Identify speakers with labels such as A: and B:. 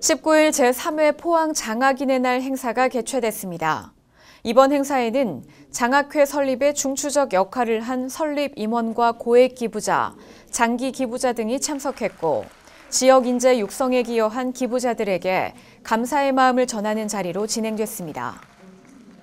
A: 19일 제3회 포항 장학인의 날 행사가 개최됐습니다. 이번 행사에는 장학회 설립에 중추적 역할을 한 설립 임원과 고액 기부자, 장기 기부자 등이 참석했고 지역 인재 육성에 기여한 기부자들에게 감사의 마음을 전하는 자리로 진행됐습니다.